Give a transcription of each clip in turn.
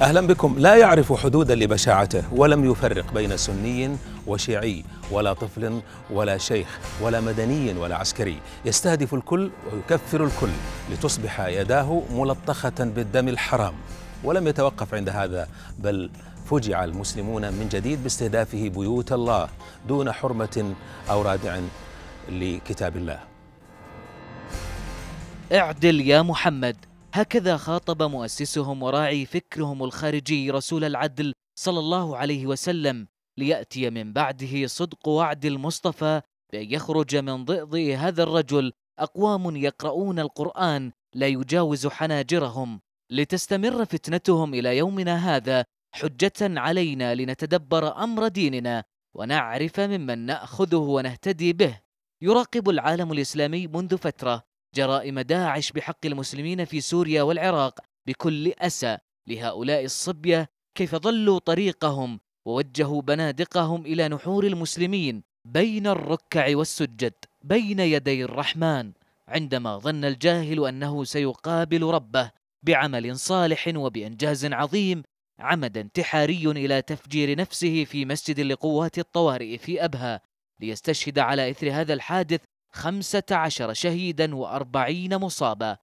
أهلا بكم لا يعرف حدودا لبشاعته ولم يفرق بين سني وشيعي ولا طفل ولا شيخ ولا مدني ولا عسكري يستهدف الكل ويكفر الكل لتصبح يداه ملطخة بالدم الحرام ولم يتوقف عند هذا بل فجع المسلمون من جديد باستهدافه بيوت الله دون حرمة أو رادع لكتاب الله اعدل يا محمد هكذا خاطب مؤسسهم وراعي فكرهم الخارجي رسول العدل صلى الله عليه وسلم ليأتي من بعده صدق وعد المصطفى بأن يخرج من ضئض هذا الرجل أقوام يقرؤون القرآن لا يجاوز حناجرهم لتستمر فتنتهم إلى يومنا هذا حجة علينا لنتدبر أمر ديننا ونعرف ممن نأخذه ونهتدي به يراقب العالم الإسلامي منذ فترة جرائم داعش بحق المسلمين في سوريا والعراق بكل أسى لهؤلاء الصبية كيف ضلوا طريقهم ووجهوا بنادقهم إلى نحور المسلمين بين الركع والسجد بين يدي الرحمن عندما ظن الجاهل أنه سيقابل ربه بعمل صالح وبإنجاز عظيم عمد انتحاري إلى تفجير نفسه في مسجد لقوات الطوارئ في أبها ليستشهد على إثر هذا الحادث خمسة عشر شهيدا وأربعين مصابا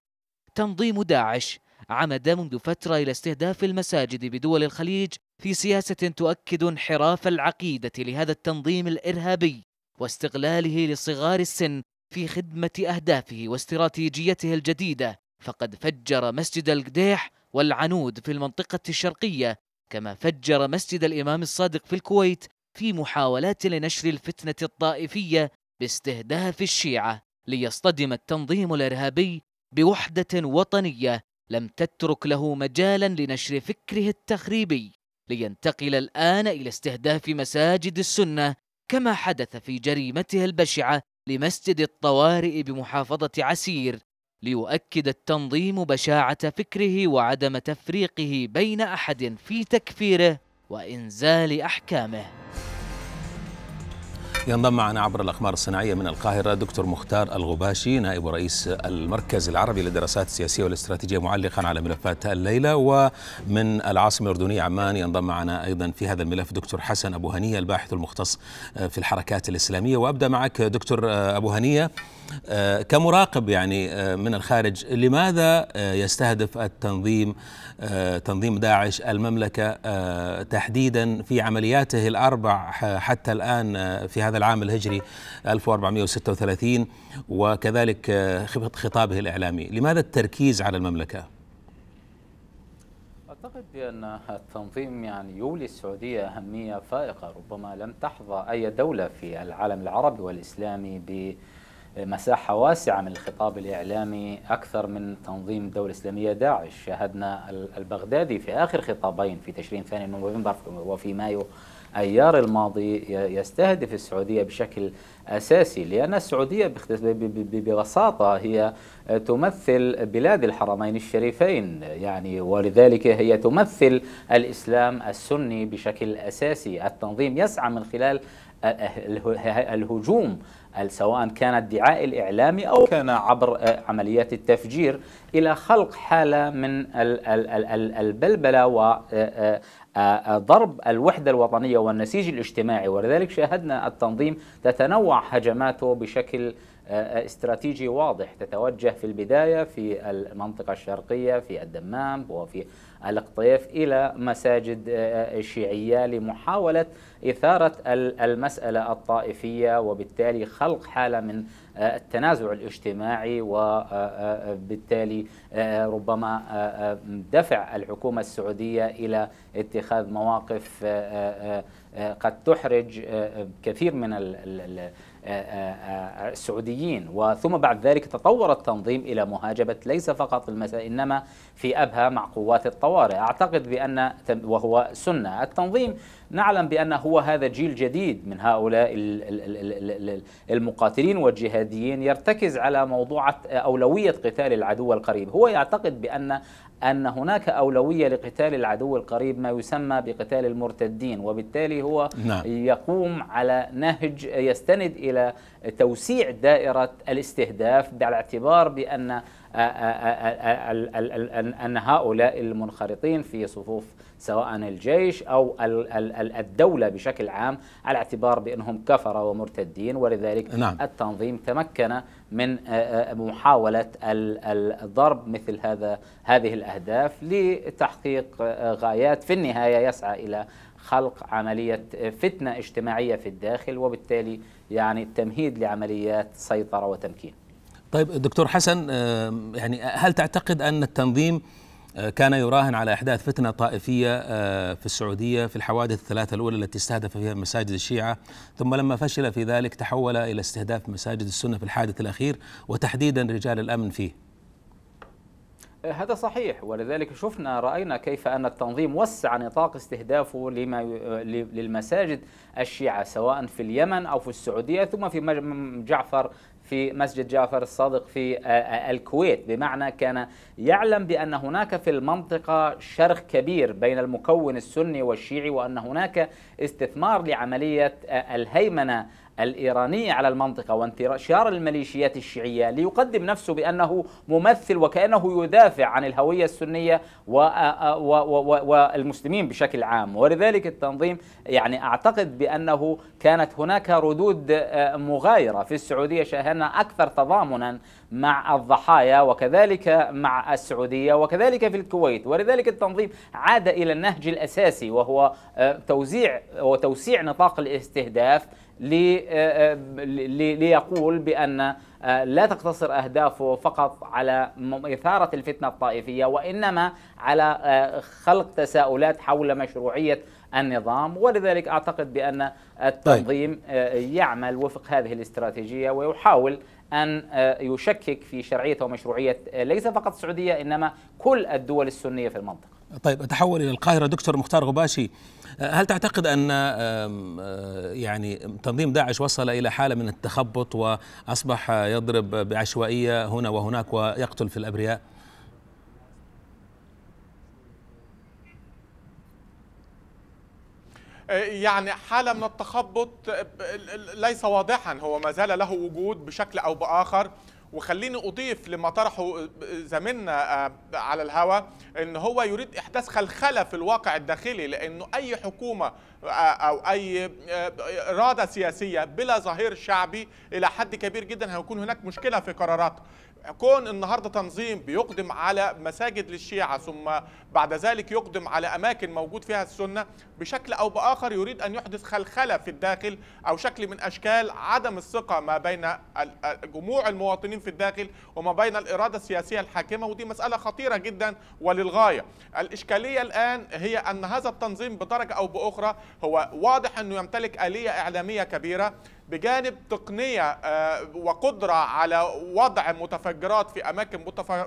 تنظيم داعش عمد منذ فترة إلى استهداف المساجد بدول الخليج في سياسة تؤكد انحراف العقيدة لهذا التنظيم الإرهابي واستغلاله لصغار السن في خدمة أهدافه واستراتيجيته الجديدة فقد فجر مسجد القديح والعنود في المنطقة الشرقية كما فجر مسجد الإمام الصادق في الكويت في محاولات لنشر الفتنة الطائفية باستهداف الشيعة ليصطدم التنظيم الإرهابي بوحدة وطنية لم تترك له مجالا لنشر فكره التخريبي لينتقل الآن إلى استهداف مساجد السنة كما حدث في جريمته البشعة لمسجد الطوارئ بمحافظة عسير ليؤكد التنظيم بشاعة فكره وعدم تفريقه بين أحد في تكفيره وإنزال أحكامه ينضم معنا عبر الأقمار الصناعية من القاهرة دكتور مختار الغباشي نائب رئيس المركز العربي للدراسات السياسية والاستراتيجية معلقا على ملفات الليلة ومن العاصمة الأردنية عمان ينضم معنا أيضا في هذا الملف دكتور حسن أبو هنية الباحث المختص آه، في الحركات الإسلامية وأبدأ معك دكتور آه، أبو هنية آه، كمراقب يعني من الخارج لماذا يستهدف التنظيم تنظيم داعش المملكة تحديدا في عملياته الأربع حتى الآن في هذا هذا العام الهجري 1436 وكذلك آه، خطابه الإعلامي لماذا التركيز على المملكة؟ أعتقد بأن التنظيم يعني يولي السعودية أهمية فائقة ربما لم تحظى أي دولة في العالم العربي والإسلامي ب مساحة واسعة من الخطاب الإعلامي أكثر من تنظيم الدولة الإسلامية داعش شاهدنا البغدادي في آخر خطابين في تشرين ثاني نوفمبر وفي مايو ايار الماضي يستهدف السعوديه بشكل اساسي لان السعوديه ببساطه هي تمثل بلاد الحرمين الشريفين يعني ولذلك هي تمثل الاسلام السني بشكل اساسي التنظيم يسعى من خلال الهجوم سواء كان الدعاء الإعلامي أو كان عبر آه، عمليات التفجير إلى خلق حالة من البلبلة وضرب آه، آه، الوحدة الوطنية والنسيج الاجتماعي ولذلك شاهدنا التنظيم تتنوع هجماته بشكل استراتيجي واضح تتوجه في البداية في المنطقة الشرقية في الدمام وفي القطيف إلى مساجد آه، آه، شيعية لمحاولة إثارة المسألة الطائفية وبالتالي خلق حالة من آه، التنازع الاجتماعي وبالتالي ربما دفع الحكومة السعودية إلى اتخاذ مواقف قد تحرج كثير من آه، آه، آه، السعوديين وثم بعد ذلك تطور التنظيم إلى مهاجمة ليس فقط المساء إنما في أبها مع قوات الطوارئ أعتقد بأن وهو سنة التنظيم نعلم بأن هو هذا جيل جديد من هؤلاء المقاتلين والجهاديين يرتكز على موضوع أولوية قتال العدو القريب هو يعتقد بأن أن هناك أولوية لقتال العدو القريب ما يسمى بقتال المرتدين وبالتالي هو نعم. يقوم على نهج يستند إلى توسيع دائرة الاستهداف على اعتبار بأن أن هؤلاء المنخرطين في صفوف سواء الجيش أو الدولة بشكل عام على اعتبار بأنهم كفرة ومرتدين ولذلك نعم. التنظيم تمكن من محاولة الضرب مثل هذا هذه الأهداف لتحقيق غايات في النهاية يسعى إلى خلق عملية فتنة اجتماعية في الداخل وبالتالي يعني التمهيد لعمليات سيطرة وتمكين طيب دكتور حسن آه، يعني هل تعتقد أن التنظيم آه، كان يراهن على إحداث فتنة طائفية آه، في السعودية في الحوادث الثلاثة الأولى التي استهدف فيها مساجد الشيعة ثم لما فشل في ذلك تحول إلى استهداف مساجد السنة في الحادث الأخير وتحديدا رجال الأمن فيه هذا صحيح ولذلك شفنا رأينا كيف أن التنظيم وسع نطاق استهدافه لما للمساجد الشيعة سواء في اليمن أو في السعودية ثم في جعفر في مسجد جعفر الصادق في آه، آه، الكويت بمعنى كان يعلم بأن هناك في المنطقة شرخ كبير بين المكون السني والشيعي وأن هناك استثمار لعملية آه، الهيمنة الإيرانية على المنطقة وانتشار الميليشيات الشيعية ليقدم نفسه بأنه ممثل وكأنه يدافع عن الهوية السنية آه، آه، والمسلمين بشكل عام ولذلك التنظيم يعني أعتقد بأنه كانت هناك ردود آه، مغايرة في السعودية شاهدنا أكثر تضامنا مع الضحايا وكذلك مع السعودية وكذلك في الكويت ولذلك التنظيم عاد إلى النهج الأساسي وهو توزيع وتوسيع نطاق الاستهداف آه، آه، ليقول بأن آه، لا تقتصر أهدافه فقط على إثارة الفتنة الطائفية وإنما على خلق تساؤلات حول مشروعية النظام ولذلك أعتقد بأن طيب. التنظيم طيب. يعمل وفق هذه الاستراتيجية ويحاول أن يشكك في شرعية ومشروعية ليس فقط السعودية إنما كل الدول السنية في المنطقة طيب اتحول الى القاهره دكتور مختار غباشي آه، هل تعتقد ان آه، يعني تنظيم داعش وصل الى حاله من التخبط واصبح يضرب بعشوائيه هنا وهناك ويقتل في الابرياء؟ آه، يعني حالة من التخبط ليس واضحا هو ما زال له وجود بشكل أو بآخر وخليني اضيف لما طرحه زميلنا آه، على الهواء ان هو يريد احداث خلخله في الواقع الداخلي لانه اي حكومه آه، او اي آه، اراده سياسيه بلا ظهير شعبي الى حد كبير جدا هيكون هناك مشكله في قراراتها كون النهارده تنظيم بيقدم على مساجد للشيعه ثم بعد ذلك يقدم على اماكن موجود فيها السنه بشكل او باخر يريد ان يحدث خلخله في الداخل او شكل من اشكال عدم الثقه ما بين جموع المواطنين في الداخل وما بين الاراده السياسيه الحاكمه ودي مساله خطيره جدا وللغايه. الاشكاليه الان هي ان هذا التنظيم بدرجه او باخرى هو واضح انه يمتلك اليه اعلاميه كبيره بجانب تقنيه آه، وقدره على وضع متفجرات في اماكن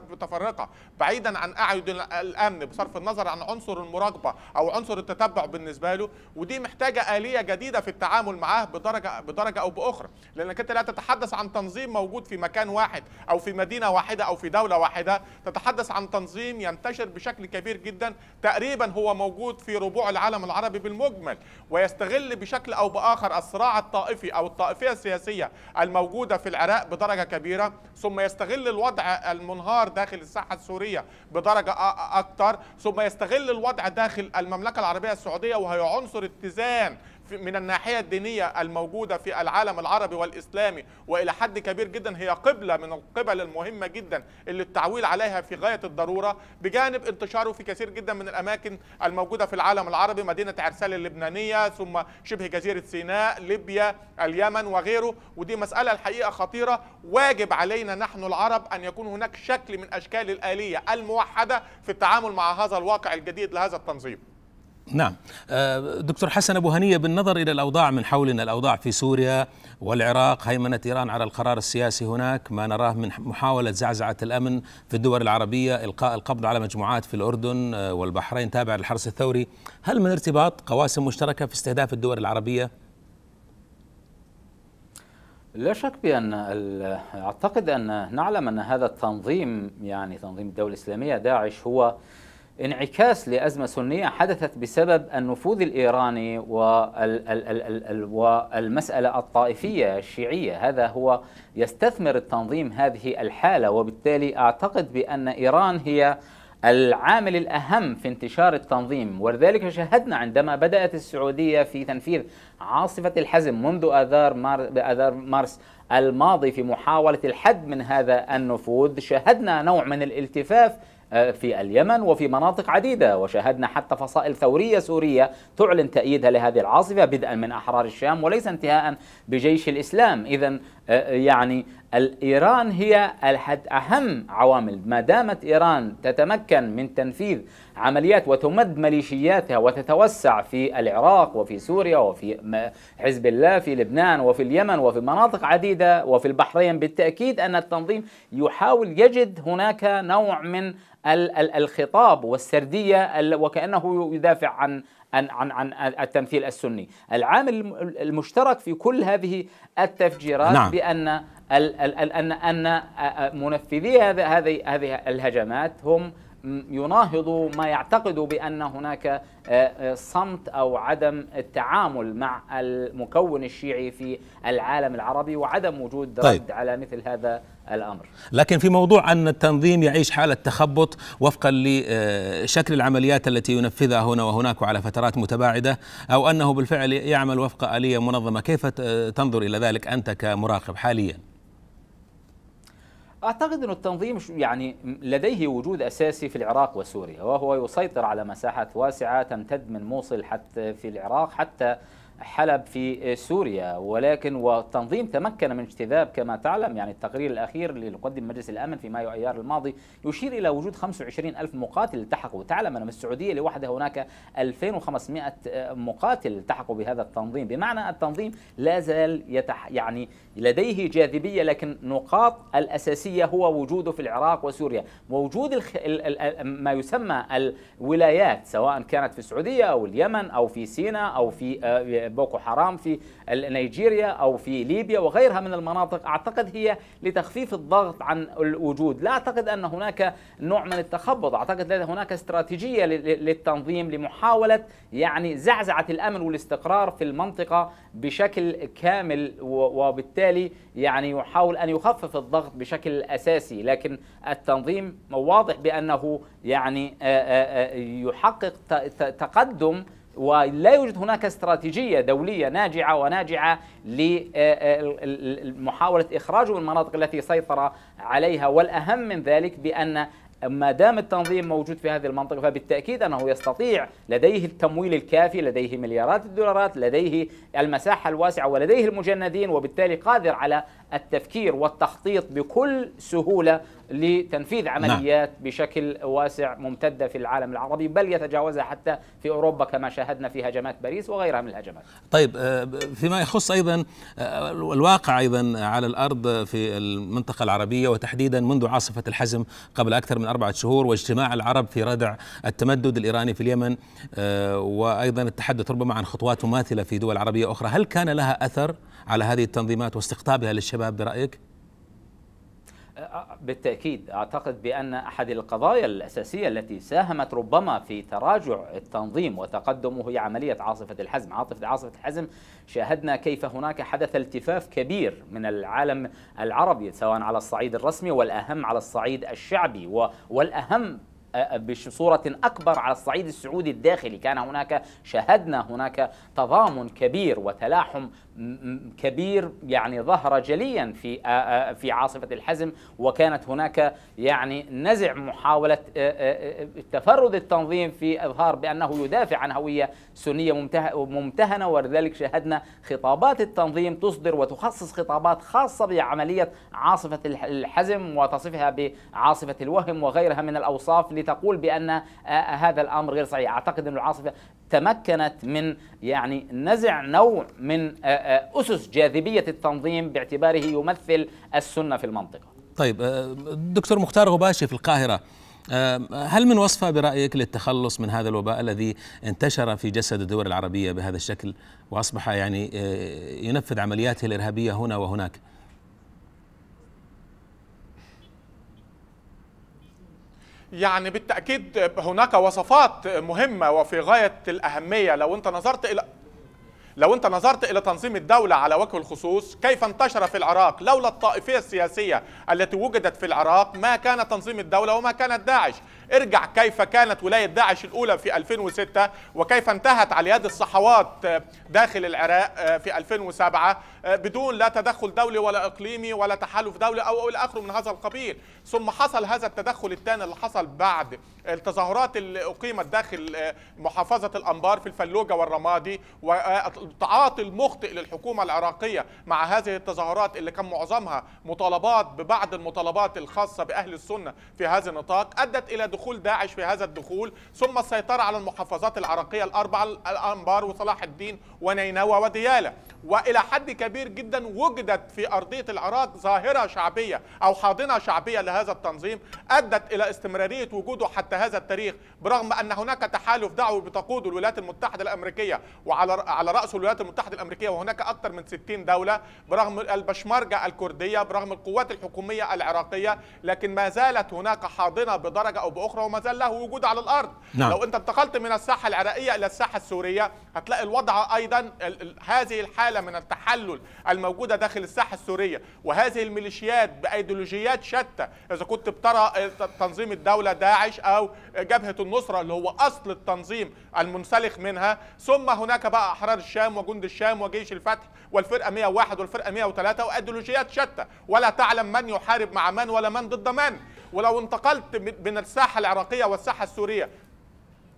متفرقه بعيدا عن اعين الامن بصرف النظر عن عنصر المراقبه او عنصر التتبع بالنسبه له ودي محتاجه اليه جديده في التعامل معاه بدرجه بدرجه او باخرى لانك انت لا تتحدث عن تنظيم موجود في مكان واحد او في مدينه واحده او في دوله واحده تتحدث عن تنظيم ينتشر بشكل كبير جدا تقريبا هو موجود في ربوع العالم العربي بالمجمل ويستغل بشكل او باخر الصراع الطائفي او أو الطائفية السياسية الموجودة في العراق بدرجة كبيرة ثم يستغل الوضع المنهار داخل الساحة السورية بدرجة أكثر ثم يستغل الوضع داخل المملكة العربية السعودية وهي عنصر اتزان من الناحية الدينية الموجودة في العالم العربي والإسلامي وإلى حد كبير جدا هي قبلة من القبل المهمة جدا اللي التعويل عليها في غاية الضرورة بجانب انتشاره في كثير جدا من الأماكن الموجودة في العالم العربي مدينة عرسال اللبنانية ثم شبه جزيرة سيناء ليبيا اليمن وغيره ودي مسألة الحقيقة خطيرة واجب علينا نحن العرب أن يكون هناك شكل من أشكال الآلية الموحدة في التعامل مع هذا الواقع الجديد لهذا التنظيم نعم آه، دكتور حسن أبو هنية بالنظر إلى الأوضاع من حولنا الأوضاع في سوريا والعراق هيمنة إيران على القرار السياسي هناك ما نراه من محاولة زعزعة الأمن في الدول العربية إلقاء القبض على مجموعات في الأردن آه، والبحرين تابع للحرس الثوري هل من ارتباط قواسم مشتركة في استهداف الدول العربية؟ لا شك بأن أعتقد أن نعلم أن هذا التنظيم يعني تنظيم الدولة الإسلامية داعش هو انعكاس لأزمة سنية حدثت بسبب النفوذ الإيراني والمسألة الطائفية الشيعية هذا هو يستثمر التنظيم هذه الحالة وبالتالي أعتقد بأن إيران هي العامل الأهم في انتشار التنظيم ولذلك شاهدنا عندما بدأت السعودية في تنفيذ عاصفة الحزم منذ آذار, مار... آذار مارس الماضي في محاولة الحد من هذا النفوذ شاهدنا نوع من الالتفاف آه، في اليمن وفي مناطق عديدة وشاهدنا حتى فصائل ثورية سورية تعلن تأييدها لهذه العاصفة بدءا من أحرار الشام وليس انتهاء بجيش الإسلام إذا آه، يعني إيران هي أحد أهم عوامل ما دامت إيران تتمكن من تنفيذ عمليات وتمد ميليشياتها وتتوسع في العراق وفي سوريا وفي حزب الله في لبنان وفي اليمن وفي مناطق عديدة وفي البحرين بالتأكيد أن التنظيم يحاول يجد هناك نوع من الخطاب والسردية وكأنه يدافع عن عن عن عن التمثيل السني، العامل المشترك في كل هذه التفجيرات نعم. بأن ان ان منفذي هذه هذه الهجمات هم يناهضوا ما يعتقدوا بان هناك صمت او عدم التعامل مع المكون الشيعي في العالم العربي وعدم وجود رد طيب. على مثل هذا الامر. لكن في موضوع ان التنظيم يعيش حاله تخبط وفقا لشكل العمليات التي ينفذها هنا وهناك وعلى فترات متباعده او انه بالفعل يعمل وفق اليه منظمه، كيف تنظر الى ذلك انت كمراقب حاليا؟ أعتقد أن التنظيم يعني لديه وجود أساسي في العراق وسوريا وهو يسيطر على مساحات واسعة تمتد من موصل حتى في العراق حتى حلب في سوريا ولكن والتنظيم تمكن من اجتذاب كما تعلم يعني التقرير الأخير اللي قدم مجلس الأمن في مايو أيار الماضي يشير إلى وجود 25 ألف مقاتل التحقوا تعلم أن السعودية لوحدها هناك 2500 مقاتل التحقوا بهذا التنظيم بمعنى التنظيم لا زال يتح يعني لديه جاذبية لكن نقاط الأساسية هو وجوده في العراق وسوريا ووجود الخ... ال... ال... ما يسمى الولايات سواء كانت في السعودية أو اليمن أو في سيناء أو في آه، بوكو حرام في نيجيريا أو في ليبيا وغيرها من المناطق أعتقد هي لتخفيف الضغط عن الوجود لا أعتقد أن هناك نوع من التخبط أعتقد هناك استراتيجية للتنظيم لمحاولة يعني زعزعة الأمن والاستقرار في المنطقة بشكل كامل وبالتالي يعني يحاول أن يخفف الضغط بشكل أساسي لكن التنظيم واضح بأنه يعني يحقق تقدم ولا يوجد هناك استراتيجية دولية ناجعة وناجعة لمحاولة إخراجه من المناطق التي سيطر عليها والأهم من ذلك بأن ما دام التنظيم موجود في هذه المنطقة فبالتأكيد أنه يستطيع لديه التمويل الكافي لديه مليارات الدولارات لديه المساحة الواسعة ولديه المجندين وبالتالي قادر على التفكير والتخطيط بكل سهولة لتنفيذ نعم. عمليات نعم. بشكل واسع ممتدة في العالم العربي بل يتجاوزها حتى في أوروبا كما شاهدنا في هجمات باريس وغيرها من الهجمات طيب آه، فيما يخص أيضا آه، الواقع أيضا على الأرض في المنطقة العربية وتحديدا منذ عاصفة الحزم قبل أكثر من أربعة شهور واجتماع العرب في ردع التمدد الإيراني في اليمن آه، وأيضا التحدث ربما عن خطوات مماثلة في دول عربية أخرى هل كان لها أثر على هذه التنظيمات واستقطابها للشباب برأيك؟ بالتأكيد أعتقد بأن أحد القضايا الأساسية التي ساهمت ربما في تراجع التنظيم وتقدمه هي عملية عاصفة الحزم عاصفة عاصفة الحزم شاهدنا كيف هناك حدث التفاف كبير من العالم العربي سواء على الصعيد الرسمي والأهم على الصعيد الشعبي والأهم بصورة أكبر على الصعيد السعودي الداخلي كان هناك شهدنا هناك تضامن كبير وتلاحم كبير يعني ظهر جليا في في عاصفة الحزم وكانت هناك يعني نزع محاولة تفرد التنظيم في إظهار بأنه يدافع عن هوية سنية ممتهنة ولذلك شهدنا خطابات التنظيم تصدر وتخصص خطابات خاصة بعملية عاصفة الحزم وتصفها بعاصفة الوهم وغيرها من الأوصاف لتقول بأن آه، آه، هذا الأمر غير صحيح أعتقد أن العاصفة تمكنت من يعني نزع نوع من آه، أسس جاذبية التنظيم باعتباره يمثل السنة في المنطقة طيب دكتور مختار غباشي في القاهرة هل من وصفة برأيك للتخلص من هذا الوباء الذي انتشر في جسد الدول العربية بهذا الشكل وأصبح يعني ينفذ عملياته الإرهابية هنا وهناك؟ يعني بالتأكيد هناك وصفات مهمة وفي غاية الأهمية لو أنت نظرت إلى لو أنت نظرت إلى تنظيم الدولة على وجه الخصوص كيف انتشر في العراق لولا الطائفية السياسية التي وجدت في العراق ما كان تنظيم الدولة وما كانت داعش ارجع كيف كانت ولاية داعش الأولى في 2006 وكيف انتهت على يد الصحوات آه، داخل العراق آه، في 2007 آه، بدون لا تدخل دولي ولا إقليمي ولا تحالف دولي أو إلى آخره من هذا القبيل ثم حصل هذا التدخل الثاني اللي حصل بعد التظاهرات اللي أقيمت داخل محافظة الأنبار في الفلوجة والرمادي والتعاطي المخطئ للحكومة العراقية مع هذه التظاهرات اللي كان معظمها مطالبات ببعض المطالبات الخاصة بأهل السنة في هذا النطاق أدت إلى دخول داعش في هذا الدخول ثم السيطرة على المحافظات العراقية الأربعة الأنبار وصلاح الدين ونينوى وديالة وإلى حد كبير جدا وجدت في أرضية العراق ظاهرة شعبية أو حاضنة شعبية لهذا التنظيم أدت إلى استمرارية وجوده حتى هذا التاريخ برغم أن هناك تحالف دعوي بتقود الولايات المتحدة الأمريكية وعلى على رأس الولايات المتحدة الأمريكية وهناك أكثر من 60 دولة برغم البشمرجة الكردية برغم القوات الحكومية العراقية لكن ما زالت هناك حاضنة بدرجة أو بأخرى أخرى وما زال له وجود على الأرض نعم. لو أنت انتقلت من الساحة العراقية إلى الساحة السورية هتلاقي الوضع أيضا هذه الحالة من التحلل الموجودة داخل الساحة السورية وهذه الميليشيات بأيديولوجيات شتى إذا كنت بترى آه، تنظيم الدولة داعش أو جبهة النصرة اللي هو أصل التنظيم المنسلخ منها ثم هناك بقى أحرار الشام وجند الشام وجيش الفتح والفرقة 101 والفرقة 103 وأيديولوجيات شتى ولا تعلم من يحارب مع من ولا من ضد من ولو انتقلت من الساحه العراقيه والساحه السوريه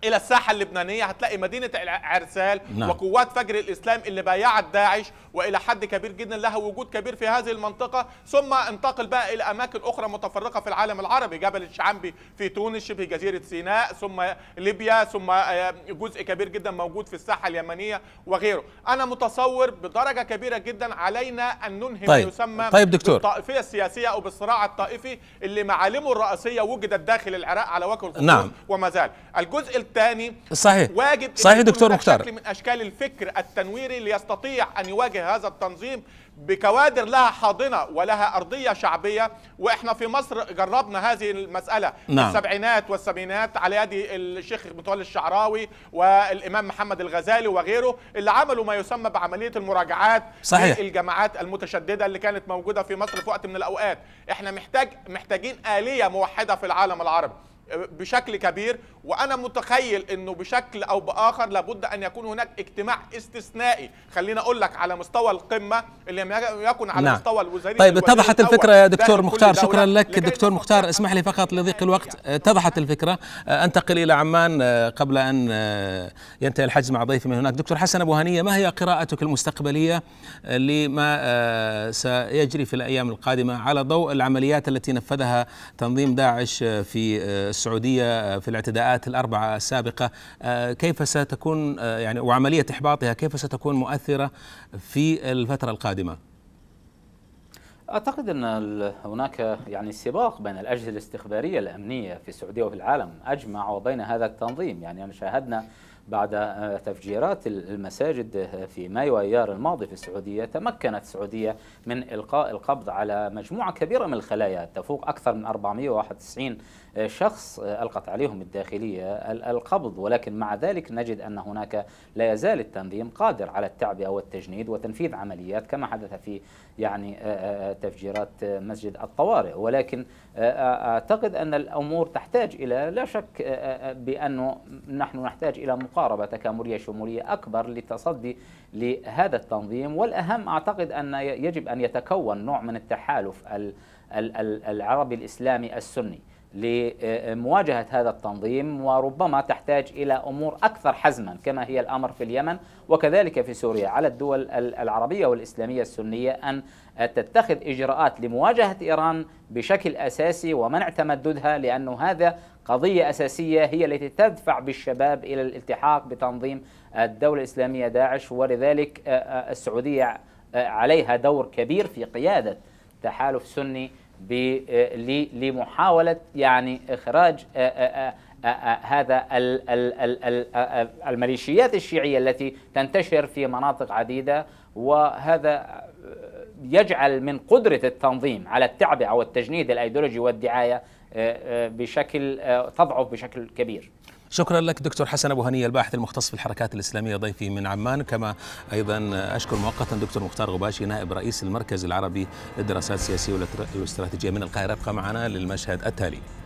الى الساحه اللبنانيه هتلاقي مدينه عرسال نعم. وقوات فجر الاسلام اللي بايعت داعش والى حد كبير جدا لها وجود كبير في هذه المنطقه ثم انتقل بقى الى اماكن اخرى متفرقه في العالم العربي جبل الشعامبي في تونس شبه جزيره سيناء ثم ليبيا ثم آه، جزء كبير جدا موجود في الساحه اليمنيه وغيره انا متصور بدرجه كبيره جدا علينا ان ننهي طيب. ما يسمى طيب دكتور. بالطائفيه السياسيه او بالصراع الطائفي اللي معالمه الرئاسيه وجدت داخل العراق على وجه الخصوص نعم. وما زال الجزء الثاني صحيح واجب صحيح دكتور مختار شكل من اشكال الفكر التنويري ليستطيع ان يواجه هذا التنظيم بكوادر لها حاضنه ولها ارضيه شعبيه واحنا في مصر جربنا هذه المساله نعم. السبعينات والسبعينات على يد الشيخ متولي الشعراوي والامام محمد الغزالي وغيره اللي عملوا ما يسمى بعمليه المراجعات صحيح الجماعات المتشدده اللي كانت موجوده في مصر في وقت من الاوقات احنا محتاج محتاجين اليه موحده في العالم العربي بشكل كبير وانا متخيل انه بشكل او باخر لابد ان يكون هناك اجتماع استثنائي خلينا اقول لك على مستوى القمه اللي لم يكن على نعم. مستوى الوزاري طيب اتضحت الفكره يا دكتور مختار شكرا لك دكتور مختار اسمح لي فقط لضيق الوقت اتضحت الفكره آه، انتقل الى عمان آه، قبل ان آه، ينتهي الحجز مع ضيفي من هناك دكتور حسن ابو هنيه ما هي قراءتك المستقبليه لما سيجري في الايام القادمه على ضوء العمليات التي نفذها تنظيم داعش في السعوديه آه، في الاعتداءات الاربعه السابقه آه، كيف ستكون آه، يعني وعمليه احباطها كيف ستكون مؤثره في الفتره القادمه؟ اعتقد ان هناك يعني سباق بين الاجهزه الاستخباريه الامنيه في السعوديه وفي العالم اجمع وبين هذا التنظيم يعني شاهدنا بعد تفجيرات المساجد في مايو ايار الماضي في السعوديه تمكنت السعوديه من القاء القبض على مجموعه كبيره من الخلايا تفوق اكثر من 491 شخص ألقت عليهم الداخلية القبض ولكن مع ذلك نجد أن هناك لا يزال التنظيم قادر على التعبئة والتجنيد وتنفيذ عمليات كما حدث في يعني آه، آه، آه، تفجيرات مسجد الطوارئ ولكن أعتقد أن الأمور تحتاج إلى لا شك بأنه نحن نحتاج إلى مقاربة تكاملية شمولية أكبر للتصدي لهذا التنظيم والأهم أعتقد أن يجب أن يتكون نوع من التحالف العربي الإسلامي السني لمواجهة هذا التنظيم وربما تحتاج إلى أمور أكثر حزما كما هي الأمر في اليمن وكذلك في سوريا على الدول العربية والإسلامية السنية أن تتخذ إجراءات لمواجهة إيران بشكل أساسي ومنع تمددها لأن هذا قضية أساسية هي التي تدفع بالشباب إلى الالتحاق بتنظيم الدولة الإسلامية داعش ولذلك آه، آه، السعودية آه، عليها دور كبير في قيادة تحالف سني آه، لمحاولة يعني إخراج هذا الميليشيات الشيعية التي تنتشر في مناطق عديدة وهذا آه، يجعل من قدرة التنظيم على التعبئة والتجنيد الأيديولوجي والدعاية آه، بشكل تضعف بشكل كبير شكرا لك دكتور حسن أبو هنية الباحث المختص في الحركات الإسلامية ضيفي من عمان كما أيضا أشكر مؤقتا دكتور مختار غباشي نائب رئيس المركز العربي للدراسات السياسية والاستراتيجية من القاهرة ابقى معنا للمشهد التالي